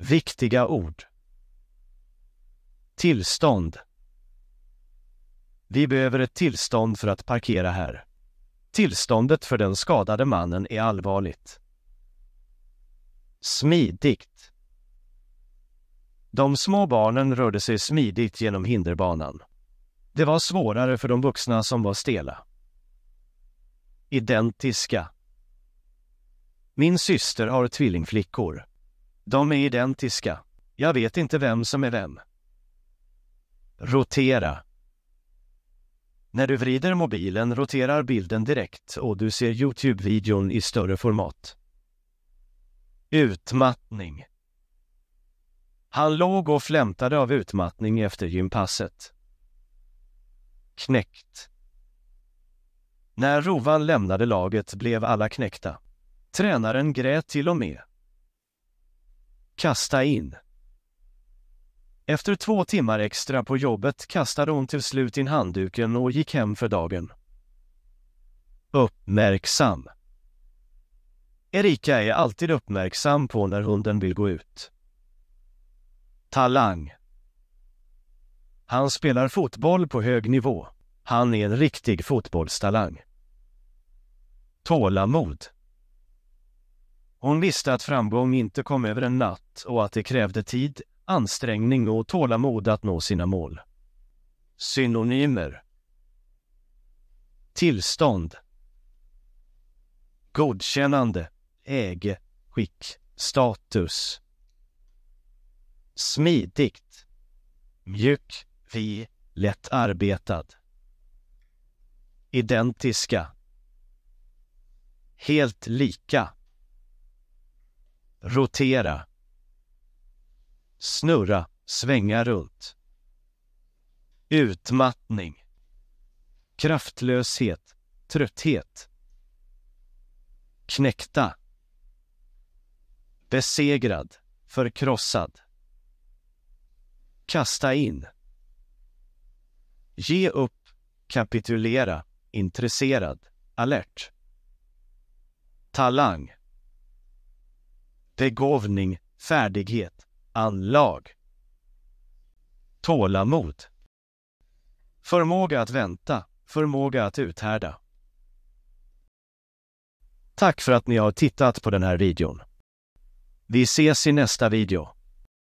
Viktiga ord. Tillstånd. Vi behöver ett tillstånd för att parkera här. Tillståndet för den skadade mannen är allvarligt. Smidigt. De små barnen rörde sig smidigt genom hinderbanan. Det var svårare för de vuxna som var stela. Identiska. Min syster har tvillingflickor. De är identiska. Jag vet inte vem som är vem. Rotera. När du vrider mobilen roterar bilden direkt och du ser Youtube-videon i större format. Utmattning. Han låg och flämtade av utmattning efter gympasset. Knäckt. När Rovan lämnade laget blev alla knäckta. Tränaren grät till och med Kasta in. Efter två timmar extra på jobbet kastade hon till slut in handduken och gick hem för dagen. Uppmärksam. Erika är alltid uppmärksam på när hunden vill gå ut. Talang. Han spelar fotboll på hög nivå. Han är en riktig fotbollstalang. Tålamod. Hon visste att framgång inte kom över en natt och att det krävde tid, ansträngning och tålamod att nå sina mål. Synonymer Tillstånd Godkännande Äge Skick Status Smidigt Mjuk Vi Lätt arbetad Identiska Helt lika rotera, snurra, svänga runt. Utmattning, kraftlöshet, trötthet, knäckta, besegrad, förkrossad, kasta in, ge upp, kapitulera, intresserad, alert, talang, begåvning, färdighet, anlag. Tålamod. Förmåga att vänta, förmåga att uthärda. Tack för att ni har tittat på den här videon. Vi ses i nästa video.